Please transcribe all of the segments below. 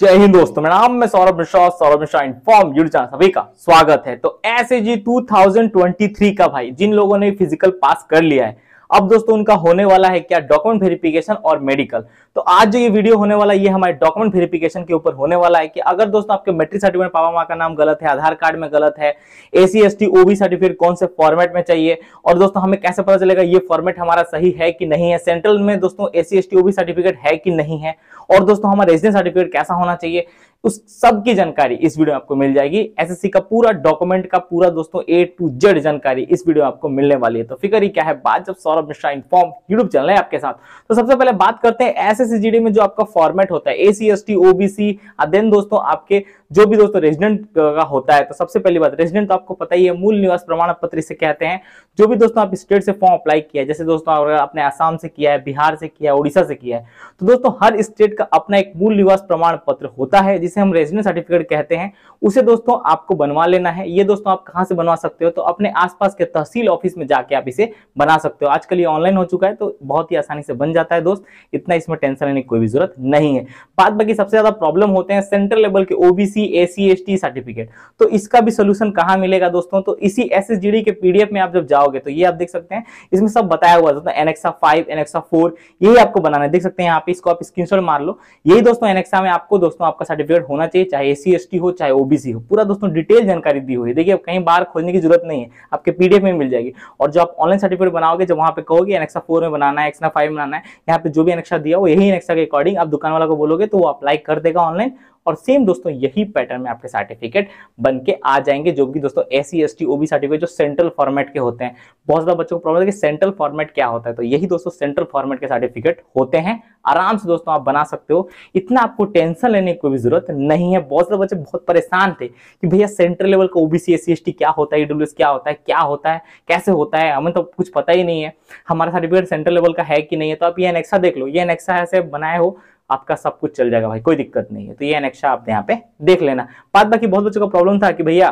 जय हिंद दोस्तों मेरा नाम मैं सौरभ मिश्रा और Saurabh Mishra inform YouTube channel सभी का स्वागत है तो एस जी टू का भाई जिन लोगों ने फिजिकल पास कर लिया है अब दोस्तों उनका होने वाला है क्या डॉक्यूमेंट वेरिफिकेशन और मेडिकल तो आज जो ये वीडियो होने वाला ये हमारे डॉक्यूमेंट वेरिफिकेशन के ऊपर होने वाला है कि अगर दोस्तों आपके मेट्रिक सर्टिफिकेट पापा माँ का नाम गलत है आधार कार्ड में गलत है SC S T OBC certificate कौन से फॉर्मेट में चाहिए और दोस्तों हमें कैसे पता चलेगा ये फॉर्मेट हमारा सही है कि नहीं है सेंट्रल में दोस्तों SC S T OBC certificate है कि नहीं है और दोस्तों हमारा रेजिडेंस सर्टिफिकेट कैसा होना चाहिए उस सब की जानकारी इस वीडियो में आपको मिल जाएगी एसएससी का पूरा डॉक्यूमेंट का पूरा दोस्तों ए टू जेड जानकारी इस वीडियो में आपको मिलने वाली है तो फिक्र ही क्या है बात जब Saurabh Mishra inform YouTube channel है आपके साथ तो सबसे पहले बात करते हैं एस एस में जो आपका फॉर्मेट होता है एसीएसटी ओबीसी देन दोस्तों आपके जो भी दोस्तों रेजिडेंट का होता है तो सबसे पहली बात रेजिडेंट तो आपको पता ही है मूल निवास प्रमाण पत्र इसे कहते हैं जो भी दोस्तों आप स्टेट से फॉर्म अप्लाई किया है जैसे दोस्तों आपने आसाम से किया है बिहार से किया है उड़ीसा से किया है तो दोस्तों हर स्टेट का अपना एक मूल निवास प्रमाण पत्र होता है जिसे हम रेजिडेंट सर्टिफिकेट कहते हैं उसे दोस्तों आपको बनवा लेना है ये दोस्तों आप कहाँ से बनवा सकते हो तो अपने आसपास के तहसील ऑफिस में जाके आप इसे बना सकते हो आजकल ये ऑनलाइन हो चुका है तो बहुत ही आसानी से बन जाता है दोस्त इतना इसमें टेंशन लेने की कोई भी जरूरत नहीं है बात बाकी सबसे ज्यादा प्रॉब्लम होते हैं सेंट्रल लेवल के OBC OBC S T certificate तो इसका भी सोल्यूशन कहाँ मिलेगा दोस्तों तो इसी एस एस जी डी के पीडीएफ में आप जब जाओगे तो ये आप देख सकते हैं इसमें सब बताया हुआ दोस्तों एनेक्सा फाइव एनेक्सा फोर यही आपको बनाना है देख सकते हैं यहाँ पे इसको आप स्क्रीन मार लो यही दोस्तों एनेक्सा में आपको दोस्तों आपका सर्टिफिकेट होना चाहिए चाहे एसी एस हो चाहे ओबीसी हो पूरा दोस्तों डिटेल जानकारी दी हुई है देखिए कहीं बाहर खोजने की जरूरत नहीं है आपके पीडीएफ में मिल जाएगी और जो आप ऑनलाइन सर्टिफिकेट बनाओगे जब वहाँ पे कहोगे एनेक्सा फोर में बनाना है एक्सा फाइव में बनाना है यहाँ पे जो भी एनेक्सा दिया वो यही एनेक्सा के अकॉर्डिंग आप दुकान वाला को बोलोगे तो वो अप्लाई कर देगा ऑनलाइन और सेम दोस्तों यही पैटर्न में आपके सर्टिफिकेट बन के आ जाएंगे जो कि दोस्तों S C S T OBC certificate जो सेंट्रल फॉर्मेट के होते हैं बहुत ज्यादा बच्चों को प्रॉब्लम है कि सेंट्रल फॉर्मेट क्या होता है तो यही दोस्तों सेंट्रल फॉर्मेट के सर्टिफिकेट होते हैं आराम से दोस्तों आप बना सकते हो इतना आपको टेंशन लेने की कोई जरूरत नहीं है बहुत ज्यादा बच्चे बहुत परेशान थे कि भैया सेंट्रल लेवल का ओबीसी एस सी क्या होता है ईडब्ल्यू क्या होता है क्या होता है कैसे होता है हमें तो कुछ पता ही नहीं है हमारा सर्टिफिकेट सेंट्रल लेवल का है कि नहीं है तो आप ये अनेक्सा देख लो ये अनेक्सा ऐसे बनाए हो आपका सब कुछ चल जाएगा भाई कोई दिक्कत नहीं है तो ये नेक्शा आपने यहाँ पे देख लेना बात बाकी बहुत बच्चों का प्रॉब्लम था कि भैया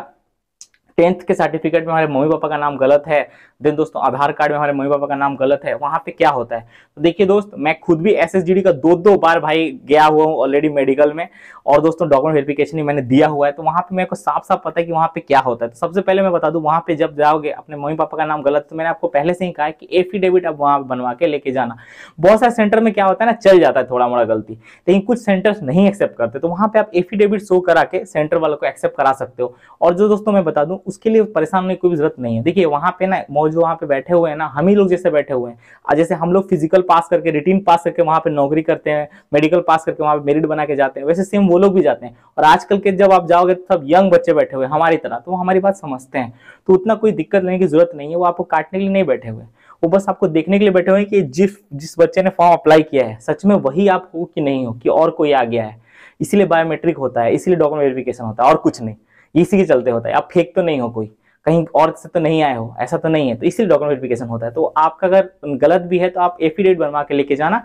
टेंथ के सर्टिफिकेट में हमारे मम्मी पापा का नाम गलत है देन दोस्तों आधार कार्ड में हमारे मम्मी पापा का नाम गलत है वहां पे क्या होता है तो देखिए दोस्त मैं खुद भी एस का दो दो बार भाई गया हुआ हूँ ऑलरेडी मेडिकल में और दोस्तों डॉक्यूमेंट वेरिफिकेशन ही मैंने दिया हुआ है तो वहाँ पर मेरे को साफ साफ पता है कि वहाँ पे क्या होता है तो सबसे पहले मैं बता दूँ वहाँ पर जब जाओगे अपने मम्मी पापा का नाम गलत तो मैंने आपको पहले से ही कहा कि एफिडेविट आप वहाँ बनवा के लेके जाना बहुत सारे सेंटर में क्या होता है ना चल जाता है थोड़ा मोड़ा गलती लेकिन कुछ सेंटर्स नहीं एक्सेप्ट करते तो वहाँ पे आप एफिडेविट शो करा के सेंटर वालों को एक्सेप्ट करा सकते हो और जो दोस्तों मैं बता दूं उसके लिए परेशान होने की कोई जरूरत नहीं है देखिए वहाँ पे ना मौजूद वहाँ पे बैठे हुए हैं ना हम ही लोग जैसे बैठे हुए हैं जैसे हम लोग फिजिकल पास करके रिटीन पास करके वहाँ पे नौकरी करते हैं मेडिकल पास करके वहाँ पे मेरिट बना के जाते हैं वैसे सेम वो लोग भी जाते हैं और आजकल के जब आप जाओगे तो सब यंग बच्चे बैठे हुए हमारी तरह तो वो हमारी बात समझते हैं तो उतना कोई दिक्कत लेने की जरूरत नहीं है वो आपको काटने के लिए नहीं बैठे हुए वो बस आपको देखने के लिए बैठे हुए हैं कि जिस जिस बच्चे ने फॉर्म अप्लाई किया है सच में वही आप हो कि नहीं हो कि और कोई आ गया है इसीलिए बायोमेट्रिक होता है इसीलिए डॉक्यूमेंट वेरिफिकेशन होता है और कुछ नहीं इसी के चलते होता है आप फेक तो नहीं हो कोई कहीं और से तो नहीं आए हो ऐसा तो नहीं है तो इसलिए डॉक्यूमेंट वेरिफिकेशन होता है तो आपका अगर गलत भी है तो आप एफिडेविट बनवा के लेके जाना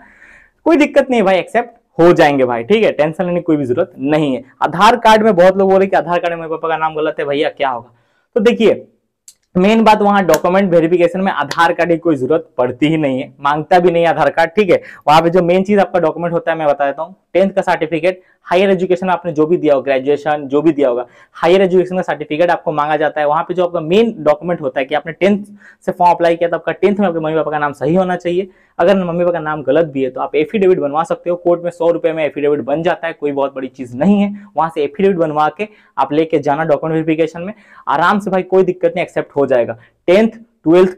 कोई दिक्कत नहीं भाई एक्सेप्ट हो जाएंगे भाई ठीक है टेंशन लेने की कोई भी जरूरत नहीं है आधार कार्ड में बहुत लोग बोले कि आधार कार्ड में पापा का नाम गलत है भैया क्या होगा तो देखिए मेन बात वहां डॉक्यूमेंट वेरिफिकेशन में आधार कार्ड की कोई जरूरत पड़ती ही नहीं है मांगता भी नहीं आधार कार्ड ठीक है वहां पे जो मेन चीज आपका डॉक्यूमेंट होता है मैं बता देता हूँ टेंथ का सर्टिफिकेट हायर एजुकेशन आपने जो भी दिया हो ग्रेजुएशन जो भी दिया होगा हायर एजुकेशन का सर्टिफिकेट आपको मांगा जाता है वहां पे जो आपका मेन डॉक्यूमेंट होता है कि आपने टेंथ से फॉर्म अप्लाई किया तो आपका टेंथ में आपके मम्मी पापा का नाम सही होना चाहिए अगर मम्मी पापा का नाम गलत भी है तो आप एफिडेविट बनवा सकते हो कोर्ट में सौ रुपये में एफिडेविट बन जाता है कोई बहुत बड़ी चीज़ नहीं है वहाँ से एफिडेविट बनवा के आप लेके जाना डॉक्यूमेंट वेरिफिकेशन में आराम से भाई कोई दिक्कत नहीं एक्सेप्ट हो जाएगा टेंथ ट्वेल्थ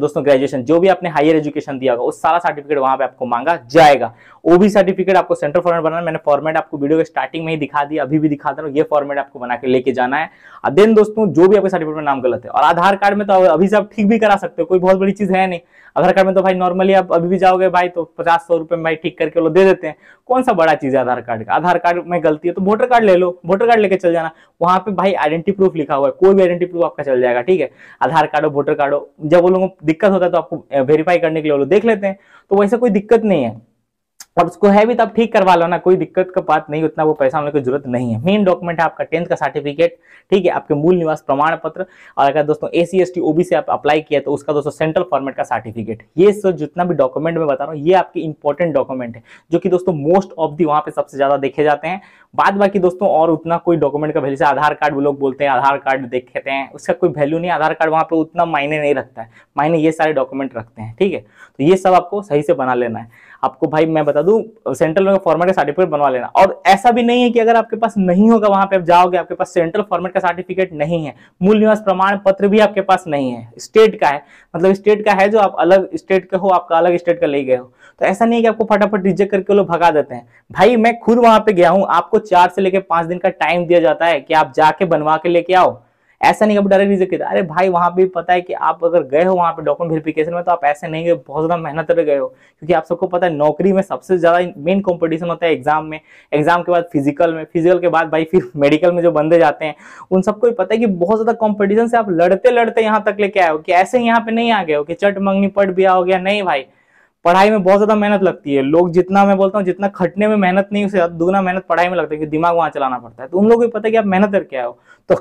दोस्तों ग्रेजुएशन जो भी आपने हायर एजुकेशन दिया होगा उस सारा सर्टिफिकेट वहां पे आपको मांगा जाएगा वो भी सर्टिफिकेट आपको सेंटर फॉर्मेट बनाना मैंने फॉर्मेट आपको वीडियो के स्टार्टिंग में ही दिखा दिया अभी भी दिखाता हूँ ये फॉर्मेट आपको बना के लेके जाना है और देन दोस्तों जो भी आपके सर्टिफिकेट में नाम गलत है और आधार कार्ड में तो अभी से आप ठीक भी करा सकते हो कोई बहुत बड़ी चीज है नहीं आधार कार्ड में तो भाई नॉर्मली आप अभी भी जाओगे भाई तो पचास सौ रुपए में भाई ठीक करके वो दे देते हैं कौन सा बड़ा चीज है आधार कार्ड का आधार कार्ड में गलती है तो वोटर कार्ड ले लो वोटर कार्ड लेके चल जाना वहां पे भाई आइडेंटिटी प्रूफ लिखा हुआ है कोई भी आइडेंटिटी प्रूफ आपका चल जाएगा ठीक है आधार कार्ड हो वोटर कार्ड हो जब वो लोगों को दिक्कत होता है तो आपको वेरीफाई करने के लिए वो लोग देख लेते हैं तो वैसा कोई दिक्कत नहीं है अब उसको है भी तो आप ठीक करवा लो ना कोई दिक्कत का बात नहीं उतना वो पैसा होने की जरूरत नहीं है मेन डॉक्यूमेंट है आपका टेंथ का सर्टिफिकेट ठीक है आपके मूल निवास प्रमाण पत्र और अगर दोस्तों ए सी एस टी ओबी से आप अप्लाई किया तो उसका दोस्तों सेंट्रल फॉर्मेट का सर्टिफिकेट ये सर जितना भी डॉक्यूमेंट मैं बता रहा हूँ ये आपके इंपॉर्टेंट डॉक्यूमेंट है जो कि दोस्तों मोस्ट ऑफ दी वहाँ पे सबसे ज्यादा देखे जाते हैं बाद बाकी दोस्तों और उतना कोई डॉक्यूमेंट का वैल्यू से आधार कार्ड वो लोग बोलते हैं आधार कार्ड देखते हैं उसका कोई वैल्यू नहीं आधार कार्ड वहाँ पर उतना मायने नहीं रखता है मायने ये सारे डॉक्यूमेंट रखते हैं ठीक है तो ये सब आपको सही से बना लेना है आपको भाई मैं बता दूं सेंट्रल में फॉर्मेट का सर्टिफिकेट बनवा लेना और ऐसा भी नहीं है कि अगर आपके पास नहीं होगा वहां पे आप जाओगे आपके पास सेंट्रल फॉर्मेट का सर्टिफिकेट नहीं है मूल निवास प्रमाण पत्र भी आपके पास नहीं है स्टेट का है मतलब स्टेट का है जो आप अलग स्टेट का हो आपका अलग स्टेट का ले गए हो तो ऐसा नहीं है कि आपको फटाफट रिजेक्ट करके लोग भगा देते हैं भाई मैं खुद वहां पे गया हूँ आपको चार से लेकर पांच दिन का टाइम दिया जाता है कि आप जाके बनवा के लेके आओ ऐसा नहीं आप डायरेक्ट रिजेक्ट किया अरे भाई वहाँ पे पता है कि आप अगर गए हो वहाँ पे डॉक्यूमेंट वेरिफिकेशन में तो आप ऐसे नहीं गए बहुत ज़्यादा मेहनत कर गए हो क्योंकि आप सबको पता है नौकरी में सबसे ज़्यादा मेन कॉम्पिटिशन होता है एग्जाम में एग्जाम के बाद फिजिकल में फिजिकल के बाद भाई फिर मेडिकल में जो बंदे जाते हैं उन सबको भी पता है कि बहुत ज़्यादा कॉम्पिटिशन से आप लड़ते लड़ते यहाँ तक लेके आए हो कि ऐसे यहाँ पे नहीं आ गए हो कि चट मंगनी पट भी हो गया नहीं भाई पढ़ाई में बहुत ज्यादा मेहनत लगती है लोग जितना मैं बोलता हूँ जितना खटने में मेहनत नहीं उसे दुगना मेहनत पढ़ाई में लगता है कि दिमाग वहाँ चलाना पड़ता है तो उन लोगों को पता है कि आप मेहनत करके आओ तो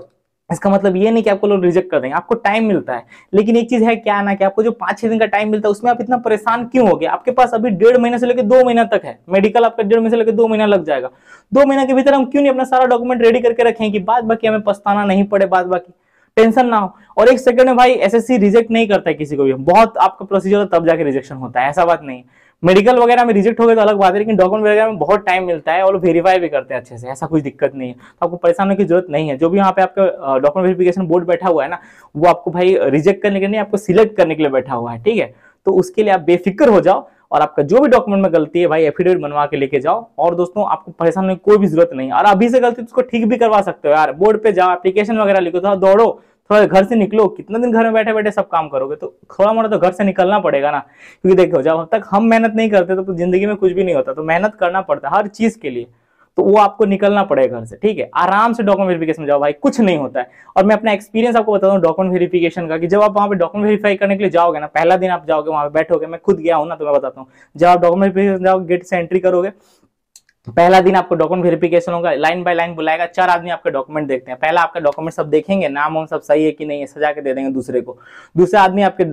इसका मतलब ये नहीं कि आपको लोग रिजेक्ट कर देंगे आपको टाइम मिलता है लेकिन एक चीज है क्या ना कि आपको जो पांच छह दिन का टाइम मिलता है उसमें आप इतना परेशान क्यों हो गए आपके पास अभी डेढ़ महीने से लेकर दो महीना तक है मेडिकल आपका डेढ़ महीने से लेकर दो महीना लग जाएगा दो महीने के भीतर हम क्यों नहीं अपना सारा डॉक्यूमेंट रेडी करके रखें कि बाद बाकी हमें पछताना नहीं पड़े बाद बाकी टेंशन ना हो और एक सेकंड में भाई एसएससी रिजेक्ट नहीं करता है किसी को भी बहुत आपका प्रोसीजर तब जाके रिजेक्शन होता है ऐसा बात नहीं है मेडिकल वगैरह में रिजेक्ट हो गए तो अलग बात है लेकिन डॉक्यूमेंट वगैरह में बहुत टाइम मिलता है और वेरीफाई भी करते हैं अच्छे से ऐसा कोई दिक्कत नहीं है तो आपको परेशान होने की जरूरत नहीं है जो भी यहाँ पे आपका डॉक्यूमेंट वेरिफिकेशन बोर्ड बैठा हुआ है ना वो आपको भाई रिजेक्ट करने के लिए आपको सिलेक्ट करने के लिए बैठा हुआ है ठीक है तो उसके लिए आप बेफिक्र हो जाओ और आपका जो भी डॉक्यूमेंट में गलती है भाई एफिडेविट बनवा के लेके जाओ और दोस्तों आपको परेशान होने की कोई भी जरूरत नहीं और अभी से गलती तो उसको ठीक भी करवा सकते हो यार बोर्ड पे जाओ एप्लीकेशन वगैरह लिखो थोड़ा तो दौड़ो थोड़ा घर से निकलो कितना दिन घर में बैठे बैठे सब काम करोगे तो थोड़ा मोड़ा तो घर से निकलना पड़ेगा ना क्योंकि देखो जब तक हम मेहनत नहीं करते तो, जिंदगी में कुछ भी नहीं होता तो मेहनत करना पड़ता हर चीज के लिए तो वो आपको निकलना पड़ेगा घर से ठीक है आराम से डॉक्यूमेंट वेरिफिकेशन जाओ भाई कुछ नहीं होता है और मैं अपना एक्सपीरियंस आपको बताता हूँ डॉक्यूमेंट वेरिफिकेशन का कि जब आप वहाँ पे डॉक्यूमेंट वेरीफाई करने के लिए जाओगे ना पहला दिन आप जाओगे वहाँ पे बैठोगे मैं खुद गया हूँ ना तो मैं बताता हूँ जब आप डॉक्यूमेंट वेरिफिकेशन जाओ गेट से एंट्री करोगे पहला दिन आपको डॉक्यूमेंट वेरिफिकेशन होगा लाइन बाय लाइन बुलाएगा चार आदमी आपके डॉक्यूमेंट देखते हैं पहला आपका डॉक्यूमेंट सब देखेंगे नाम वाम सब सही है कि नहीं है सजा के दे देंगे दूसरे को दूसरा आदमी आपके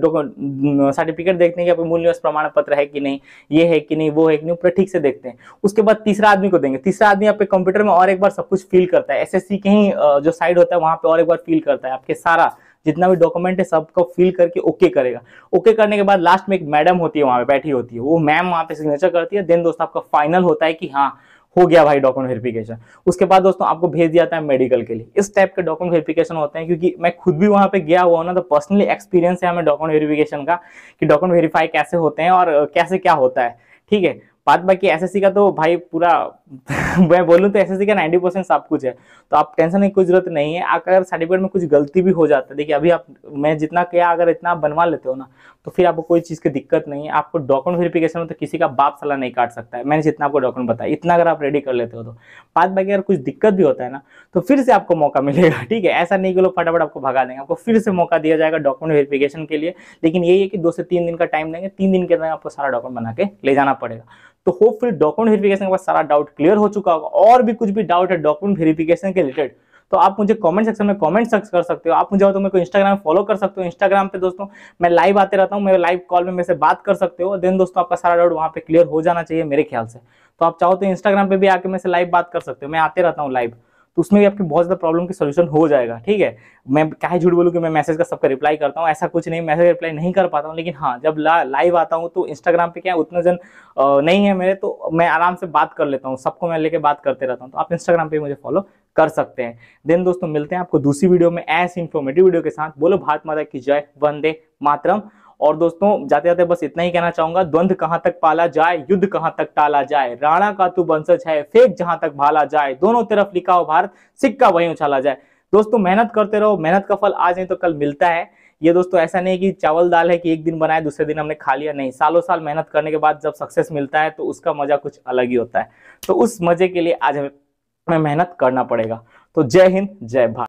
सर्टिफिकेट देखते हैं कि आपके मूल निवास प्रमाण पत्र है कि नहीं ये है कि नहीं वो है कि नहीं पूरा ठीक से देखते हैं उसके बाद तीसरा आदमी को देंगे तीसरा आदमी आपके कंप्यूटर में और एक बार सब कुछ फील करता है एस के ही जो साइड होता है वहां पर और एक बार फील करता है आपके सारा जितना भी डॉक्यूमेंट है सबको फिल करके ओके करेगा ओके करने के बाद लास्ट में एक मैडम होती है वहाँ पे बैठी होती है वो मैम वहाँ पे सिग्नेचर करती है देन दोस्तों आपका फाइनल होता है कि हाँ हो गया भाई डॉक्यूमेंट वेरिफिकेशन उसके बाद दोस्तों आपको भेज दिया जाता है मेडिकल के लिए इस टाइप के डॉक्यूमेंट वेरिफिकेशन होते हैं क्योंकि मैं खुद भी वहां पे गया हुआ ना तो पर्सनली एक्सपीरियंस है हमें डॉक्यूमेंट वेरिफिकेशन का कि डॉक्यूमेंट वेरीफाई कैसे होते हैं और कैसे क्या होता है ठीक है बात बाकी एसएससी का तो भाई पूरा मैं बोलूँ तो एसएससी का 90 परसेंट सब कुछ है तो आप टेंशन की कोई जरूरत नहीं है अगर सर्टिफिकेट में कुछ गलती भी हो जाता है देखिए अभी आप मैं जितना किया अगर इतना आप बनवा लेते हो ना तो फिर आपको कोई चीज़ की दिक्कत नहीं है आपको डॉक्यूमेंट वेरिफिकेशन में तो किसी का बाप सलाह नहीं काट सकता है मैंने जितना आपको डॉक्यूमेंट बताया इतना अगर आप रेडी कर लेते हो तो बात बाकी अगर कुछ दिक्कत भी होता है ना तो फिर से आपको मौका मिलेगा ठीक है ऐसा नहीं कि लोग फटाफट आपको भगा देंगे आपको फिर से मौका दिया जाएगा डॉक्यूमेंट वेरिफिकेशन के लिए लेकिन यही है कि दो से तीन दिन का टाइम देंगे तीन दिन के अंदर आपको सारा डॉक्यूमेंट बना के ले जाना पड़ेगा तो होपफुल डॉक्यूमेंट वेरिफिकेशन के बाद सारा डाउट क्लियर हो चुका होगा और भी कुछ भी डाउट है डॉक्यूमेंट वेरिफिकेशन के रिलेटेड तो आप मुझे कमेंट सेक्शन में कमेंट कर सकते हो आप मुझे तो मेरे को इंस्टाग्राम फॉलो कर सकते हो इंस्टाग्राम पे दोस्तों मैं लाइव आते रहता हूँ मेरे लाइव कॉल में मेरे से बात कर सकते हो देन दोस्तों आपका सारा डाउट वहाँ पे क्लियर हो जाना चाहिए मेरे ख्याल से तो आप चाहो तो इंस्टाग्राम पे भी आके मेरे से लाइव बात कर सकते हो मैं आते रहता हूँ लाइव तो उसमें भी आपकी बहुत ज़्यादा प्रॉब्लम की सोल्यूशन हो जाएगा ठीक है मैं क्या झूठ बोलूँ कि मैं मैसेज का सबका रिप्लाई करता हूँ ऐसा कुछ नहीं मैसेज रिप्लाई नहीं कर पाता हूँ लेकिन हाँ जब ला, लाइव आता हूँ तो इंस्टाग्राम पे क्या उतना जन नहीं है मेरे तो मैं आराम से बात कर लेता हूँ सबको मैं लेके बात करते रहता हूँ तो आप इंस्टाग्राम पर मुझे फॉलो कर सकते हैं देन दोस्तों मिलते हैं आपको दूसरी वीडियो में ऐसे इन्फॉर्मेटिव वीडियो के साथ बोलो भारत माता की जय वंदे मातरम और दोस्तों जाते जाते बस इतना ही कहना चाहूंगा द्वंद कहां तक पाला जाए युद्ध कहां तक टाला जाए राणा का तू वंशज है फेक जहां तक भाला जाए दोनों तरफ लिखा हो भारत सिक्का वहीं उछाला जाए दोस्तों मेहनत करते रहो मेहनत का फल आज नहीं तो कल मिलता है ये दोस्तों ऐसा नहीं कि चावल दाल है कि एक दिन बनाए दूसरे दिन हमने खा लिया नहीं सालों साल मेहनत करने के बाद जब सक्सेस मिलता है तो उसका मजा कुछ अलग ही होता है तो उस मजे के लिए आज हमें मेहनत करना पड़ेगा तो जय हिंद जय भारत